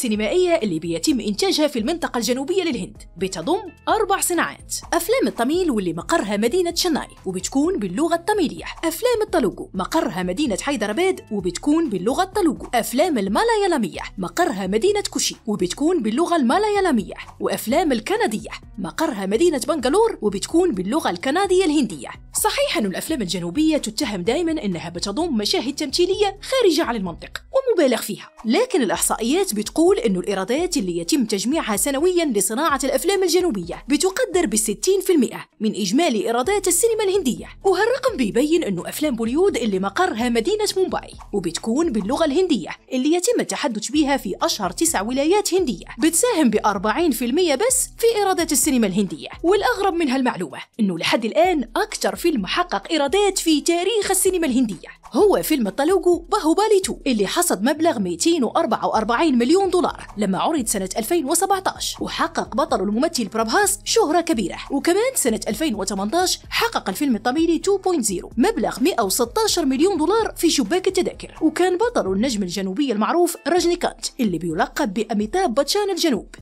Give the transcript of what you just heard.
السينمائية اللي بيتم إنتاجها في المنطقة الجنوبية للهند بتضم أربع صناعات أفلام التميل واللي مقرها مدينة شناي وبتكون باللغة التميلية أفلام التلوجو مقرها مدينة حيدرباد وبتكون باللغة التلوجو أفلام المالايالامية مقرها مدينة كوشي وبتكون باللغة المالايالامية وأفلام الكندية مقرها مدينة بنغالور وبتكون باللغة الكندية الهندية صحيح أن الأفلام الجنوبية تتهم دائما أنها بتضم مشاهد تمثيلية خارجة عن المنطق ومبالغ فيها لكن الإحصائيات بتقول أن الإيرادات اللي يتم تجميعها سنويا لصناعة الأفلام الجنوبية بتقدر ب 60% من إجمالي إيرادات السينما الهندية وهالرقم بيبين أنه أفلام بوليود اللي مقرها مدينة مومباي وبتكون باللغة الهندية اللي يتم التحدث بها في أشهر تسع ولايات هندية بتساهم ب 40% بس في إيرادات السينما الهندية والأغرب من هالمعلومة أنه لحد الآن أكثر فيلم حقق إيرادات في تاريخ السينما الهندية هو فيلم التلوجو باهوبالي 2 اللي حصل رصد مبلغ 244 مليون دولار لما عرض سنة 2017 وحقق بطل الممثل برابهاس شهرة كبيرة وكمان سنة 2018 حقق الفيلم الطبيعي 2.0 مبلغ 116 مليون دولار في شباك التذاكر وكان بطل النجم الجنوبي المعروف رجني كانت اللي بيلقب بأميتاب باتشان الجنوب